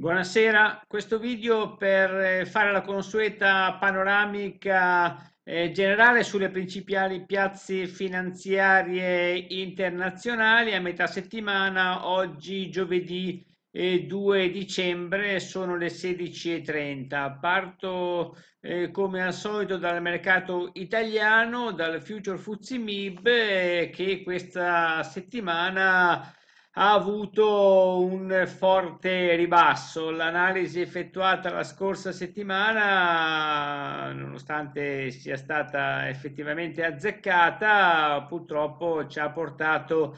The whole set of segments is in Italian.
Buonasera, questo video per eh, fare la consueta panoramica eh, generale sulle principali piazze finanziarie internazionali a metà settimana, oggi giovedì eh, 2 dicembre sono le 16.30. Parto eh, come al solito dal mercato italiano, dal Future Fuzzi Mib eh, che questa settimana ha avuto un forte ribasso. L'analisi effettuata la scorsa settimana, nonostante sia stata effettivamente azzeccata, purtroppo ci ha portato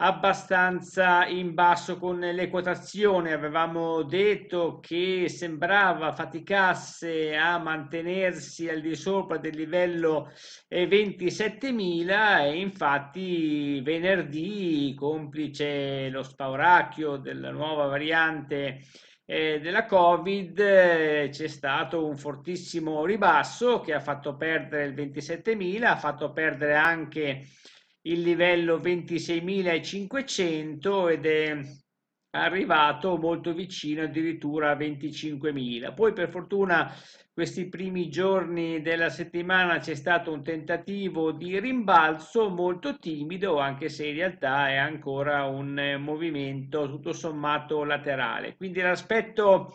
abbastanza in basso con le quotazioni. Avevamo detto che sembrava faticasse a mantenersi al di sopra del livello 27.000 eh, e infatti venerdì, complice lo spauracchio della nuova variante eh, della Covid eh, c'è stato un fortissimo ribasso che ha fatto perdere il 27.000, ha fatto perdere anche il livello 26.500 ed è arrivato molto vicino addirittura a 25.000. Poi per fortuna questi primi giorni della settimana c'è stato un tentativo di rimbalzo molto timido, anche se in realtà è ancora un movimento tutto sommato laterale. Quindi l'aspetto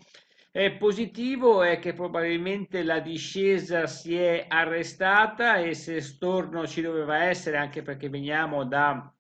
è positivo è che probabilmente la discesa si è arrestata e se storno ci doveva essere, anche perché veniamo da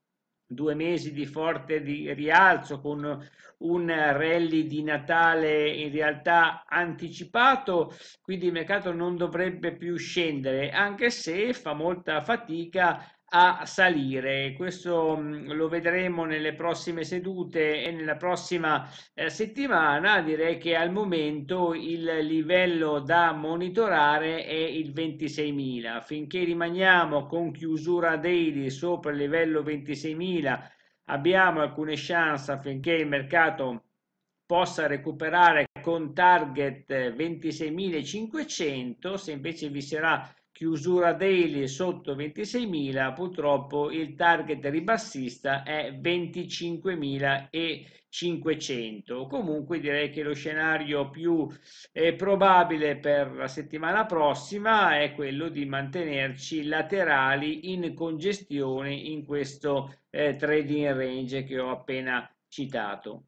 due mesi di forte di rialzo con un rally di Natale in realtà anticipato, quindi il mercato non dovrebbe più scendere, anche se fa molta fatica a salire. Questo mm, lo vedremo nelle prossime sedute e nella prossima eh, settimana. Direi che al momento il livello da monitorare è il 26.000. Finché rimaniamo con chiusura daily sopra il livello 26.000 abbiamo alcune chance affinché il mercato possa recuperare con target 26.500. Eh, Se invece vi sarà chiusura daily sotto 26.000, purtroppo il target ribassista è 25.500. Comunque direi che lo scenario più eh, probabile per la settimana prossima è quello di mantenerci laterali in congestione in questo eh, trading range che ho appena citato.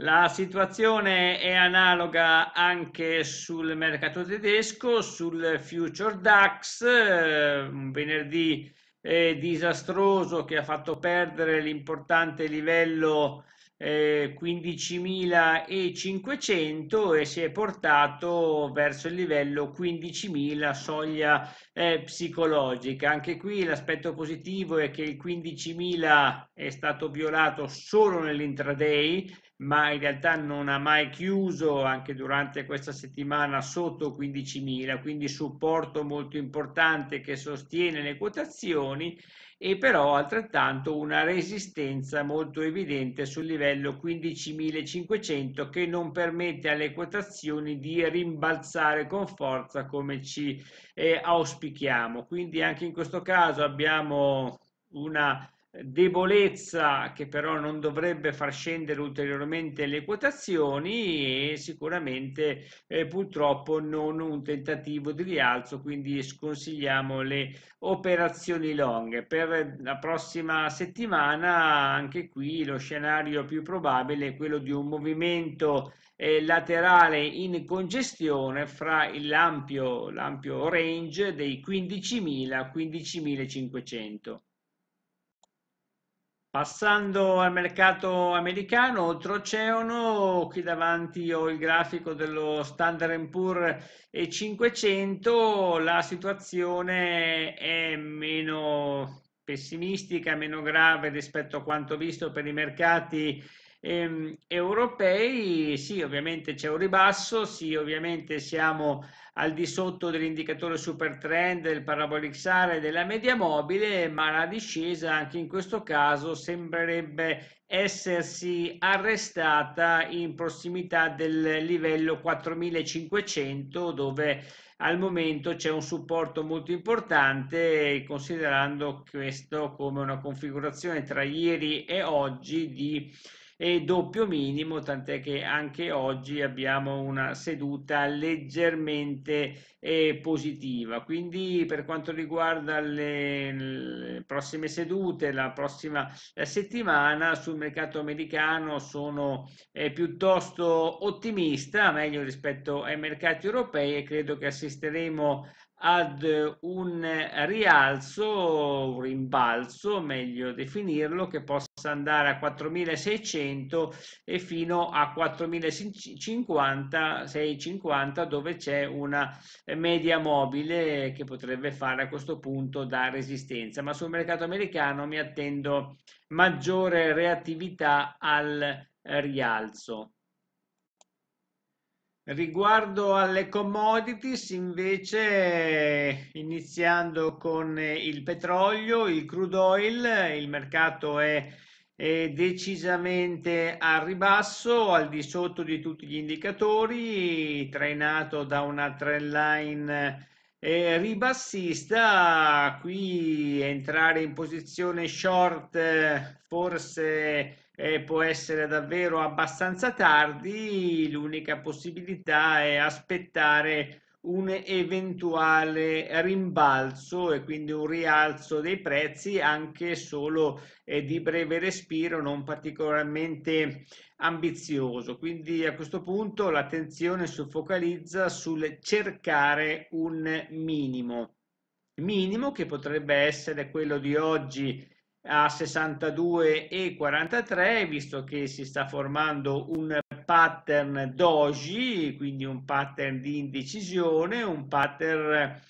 La situazione è analoga anche sul mercato tedesco, sul future DAX, eh, un venerdì eh, disastroso che ha fatto perdere l'importante livello 15.500 eh, e si è portato verso il livello 15.000 soglia eh, psicologica. Anche qui l'aspetto positivo è che il 15.000 è stato violato solo nell'intraday ma in realtà non ha mai chiuso anche durante questa settimana sotto 15.000, quindi supporto molto importante che sostiene le quotazioni e però altrettanto una resistenza molto evidente sul livello 15.500 che non permette alle quotazioni di rimbalzare con forza come ci eh, auspichiamo. Quindi anche in questo caso abbiamo una debolezza che però non dovrebbe far scendere ulteriormente le quotazioni e sicuramente eh, purtroppo non un tentativo di rialzo quindi sconsigliamo le operazioni long per la prossima settimana anche qui lo scenario più probabile è quello di un movimento eh, laterale in congestione fra l'ampio, l'ampio range dei 15.000 15.500 Passando al mercato americano, oltreoceano, qui davanti ho il grafico dello Standard Poor's e 500, la situazione è meno pessimistica, meno grave rispetto a quanto visto per i mercati Ehm, europei sì, ovviamente c'è un ribasso, sì, ovviamente siamo al di sotto dell'indicatore super trend, del parabolic SAR e della media mobile, ma la discesa anche in questo caso sembrerebbe essersi arrestata in prossimità del livello 4500 dove al momento c'è un supporto molto importante considerando questo come una configurazione tra ieri e oggi di e doppio minimo, tant'è che anche oggi abbiamo una seduta leggermente eh, positiva. Quindi per quanto riguarda le, le prossime sedute, la prossima eh, settimana sul mercato americano sono eh, piuttosto ottimista, meglio rispetto ai mercati europei e credo che assisteremo ad un rialzo, un rimbalzo, meglio definirlo, che possa andare a 4600 e fino a 4050 650 dove c'è una media mobile che potrebbe fare a questo punto da resistenza ma sul mercato americano mi attendo maggiore reattività al eh, rialzo Riguardo alle commodities, invece, iniziando con il petrolio, il crude oil, il mercato è eh, decisamente al ribasso, al di sotto di tutti gli indicatori, trainato da una trend line eh, ribassista. Qui entrare in posizione short eh, forse eh, può essere davvero abbastanza tardi, l'unica possibilità è aspettare un eventuale rimbalzo e quindi un rialzo dei prezzi anche solo eh, di breve respiro, non particolarmente ambizioso. Quindi a questo punto l'attenzione si focalizza sul cercare un minimo, minimo che potrebbe essere quello di oggi a 62 e 43 visto che si sta formando un pattern doji quindi un pattern di indecisione un pattern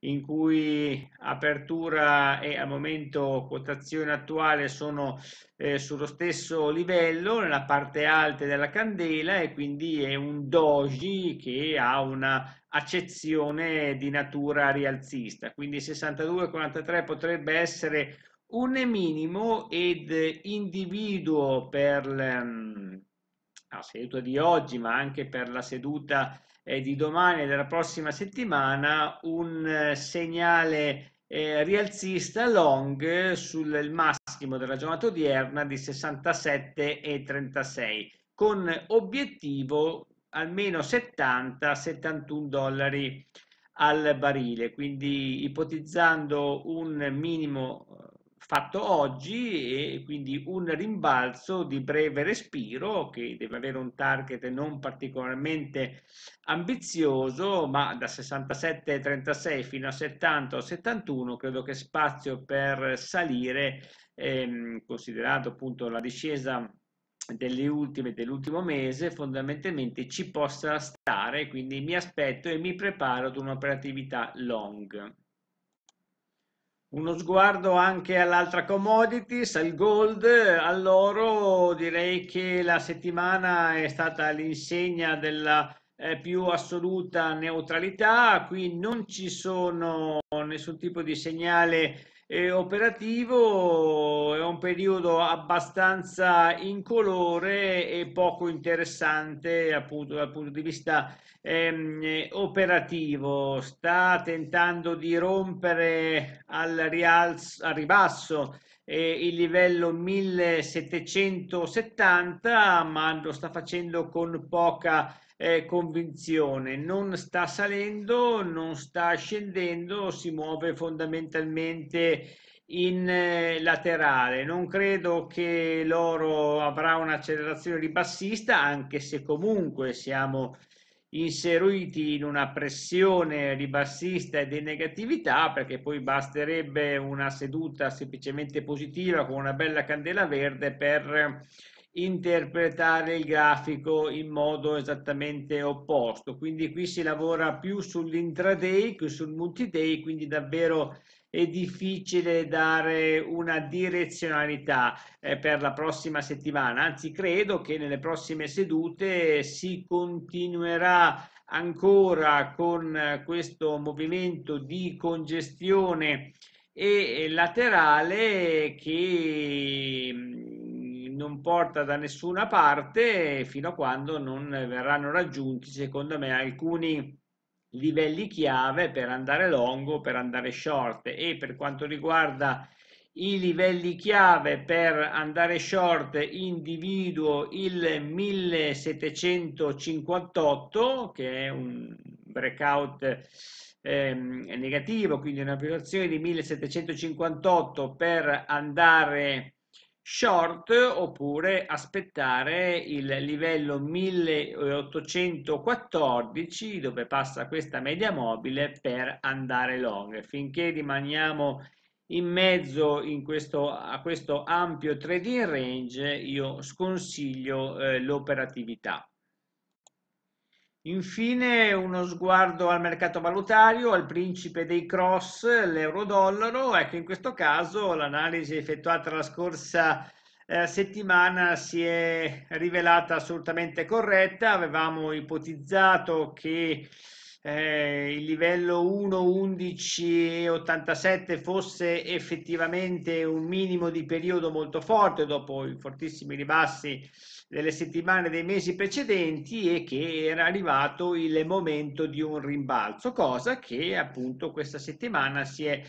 in cui apertura e al momento quotazione attuale sono eh, sullo stesso livello nella parte alta della candela e quindi è un doji che ha una accezione di natura rialzista quindi 62-43 potrebbe essere un minimo ed individuo per ehm, la seduta di oggi, ma anche per la seduta eh, di domani e della prossima settimana, un eh, segnale eh, rialzista long sul massimo della giornata odierna di 67,36 con obiettivo almeno 70-71 dollari al barile, quindi ipotizzando un minimo fatto oggi e quindi un rimbalzo di breve respiro che deve avere un target non particolarmente ambizioso, ma da 67,36 fino a 70 71 credo che spazio per salire, ehm, considerato appunto la discesa delle ultime dell'ultimo mese fondamentalmente ci possa stare quindi mi aspetto e mi preparo ad un'operatività long uno sguardo anche all'altra commodities, al gold, all'oro, direi che la settimana è stata l'insegna della eh, più assoluta neutralità, qui non ci sono nessun tipo di segnale eh, operativo è un periodo abbastanza incolore e poco interessante appunto dal punto di vista ehm, operativo. Sta tentando di rompere al, rialzo, al ribasso eh, il livello 1770, ma lo sta facendo con poca eh, convinzione, non sta salendo, non sta scendendo, si muove fondamentalmente in eh, laterale. Non credo che l'oro avrà un'accelerazione ribassista, anche se comunque siamo inseriti in una pressione ribassista e di negatività perché poi basterebbe una seduta semplicemente positiva con una bella candela verde per interpretare il grafico in modo esattamente opposto. Quindi qui si lavora più sull'intraday che sul multiday, quindi davvero è difficile dare una direzionalità eh, per la prossima settimana, anzi credo che nelle prossime sedute si continuerà ancora con questo movimento di congestione e laterale che non porta da nessuna parte fino a quando non verranno raggiunti, secondo me, alcuni livelli chiave per andare longo, per andare short e per quanto riguarda i livelli chiave per andare short individuo il 1758 che è un breakout ehm, negativo quindi una violazione di 1758 per andare short oppure aspettare il livello 1814 dove passa questa media mobile per andare long finché rimaniamo in mezzo in questo, a questo ampio trading range io sconsiglio eh, l'operatività Infine uno sguardo al mercato valutario, al principe dei cross, l'euro-dollaro. Ecco, in questo caso l'analisi effettuata la scorsa eh, settimana si è rivelata assolutamente corretta. Avevamo ipotizzato che eh, il livello 1.11.87 fosse effettivamente un minimo di periodo molto forte dopo i fortissimi ribassi delle settimane dei mesi precedenti e che era arrivato il momento di un rimbalzo, cosa che appunto questa settimana si è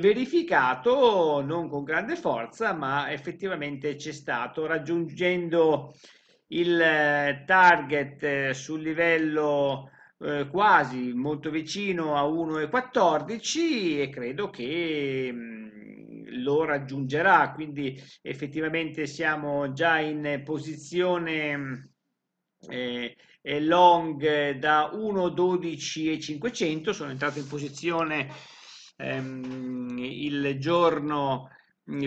verificato non con grande forza, ma effettivamente c'è stato raggiungendo il eh, target eh, sul livello eh, quasi molto vicino a 1,14 e credo che mm, lo raggiungerà, quindi effettivamente siamo già in posizione mm, eh, long da 1,12 e 500, sono entrato in posizione ehm, il giorno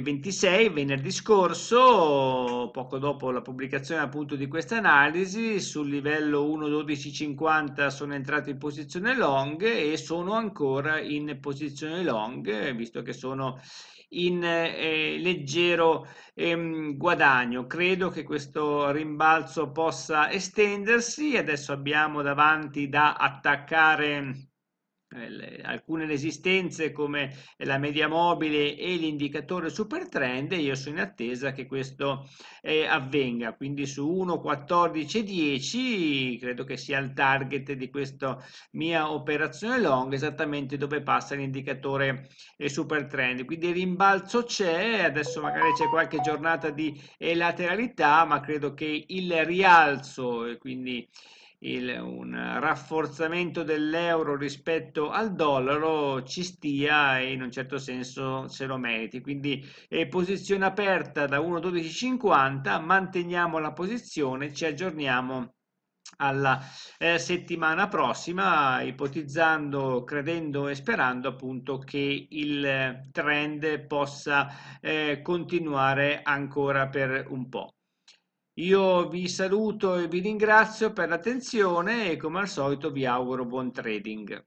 26, venerdì scorso, poco dopo la pubblicazione appunto di questa analisi, sul livello 1.12.50 sono entrato in posizione long e sono ancora in posizione long, visto che sono in eh, leggero ehm, guadagno. Credo che questo rimbalzo possa estendersi, adesso abbiamo davanti da attaccare eh, alcune resistenze come la media mobile e l'indicatore super trend io sono in attesa che questo eh, avvenga quindi su 1 14 10 credo che sia il target di questa mia operazione long esattamente dove passa l'indicatore eh, super trend quindi il rimbalzo c'è adesso magari c'è qualche giornata di eh, lateralità ma credo che il rialzo e quindi il, un rafforzamento dell'euro rispetto al dollaro ci stia e in un certo senso se lo meriti. Quindi eh, posizione aperta da 1,1250, manteniamo la posizione, ci aggiorniamo alla eh, settimana prossima, ipotizzando, credendo e sperando appunto che il trend possa eh, continuare ancora per un po'. Io vi saluto e vi ringrazio per l'attenzione e come al solito vi auguro buon trading.